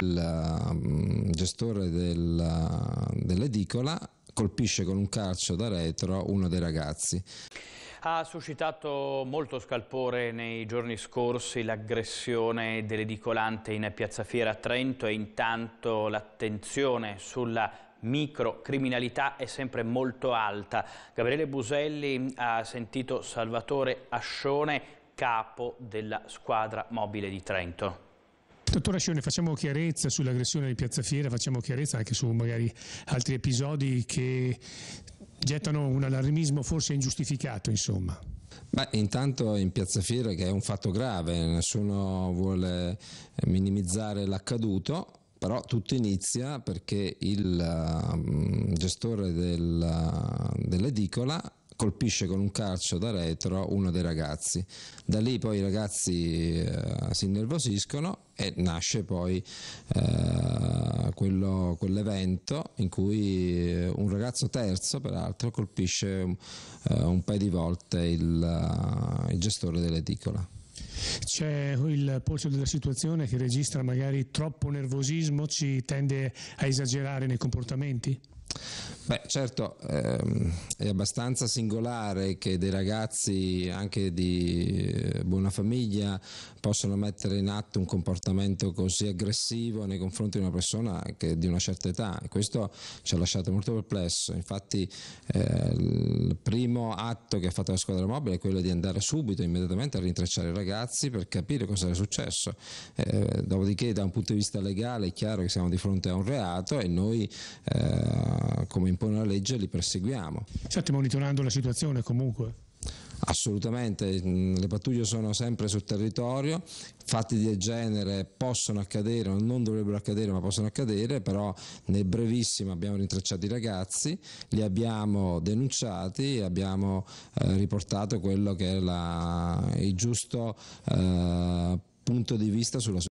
Il um, gestore del, uh, dell'edicola colpisce con un calcio da retro uno dei ragazzi. Ha suscitato molto scalpore nei giorni scorsi l'aggressione dell'edicolante in Piazza Fiera Trento e intanto l'attenzione sulla microcriminalità è sempre molto alta. Gabriele Buselli ha sentito Salvatore Ascione, capo della squadra mobile di Trento. Dottor Ascione, facciamo chiarezza sull'aggressione di Piazza Fiera, facciamo chiarezza anche su magari altri episodi che gettano un allarmismo forse ingiustificato, insomma. Beh, intanto in Piazza Fiera che è un fatto grave, nessuno vuole minimizzare l'accaduto, però tutto inizia perché il uh, gestore del, uh, dell'edicola colpisce con un calcio da retro uno dei ragazzi. Da lì poi i ragazzi eh, si innervosiscono e nasce poi eh, quello, quell'evento in cui eh, un ragazzo terzo, peraltro, colpisce eh, un paio di volte il, eh, il gestore dell'edicola. C'è il polso della situazione che registra magari troppo nervosismo, ci tende a esagerare nei comportamenti? Beh, certo, ehm, è abbastanza singolare che dei ragazzi anche di eh, buona famiglia possano mettere in atto un comportamento così aggressivo nei confronti di una persona che di una certa età e questo ci ha lasciato molto perplesso. Infatti eh, il primo atto che ha fatto la squadra mobile è quello di andare subito, immediatamente a rintracciare i ragazzi per capire cosa era successo. Eh, dopodiché da un punto di vista legale è chiaro che siamo di fronte a un reato e noi eh, come impone la legge li perseguiamo. State monitorando la situazione comunque? Assolutamente, le pattuglie sono sempre sul territorio, fatti del genere possono accadere, non dovrebbero accadere ma possono accadere, però nel brevissimo abbiamo rintracciato i ragazzi, li abbiamo denunciati, abbiamo eh, riportato quello che è la, il giusto eh, punto di vista sulla situazione.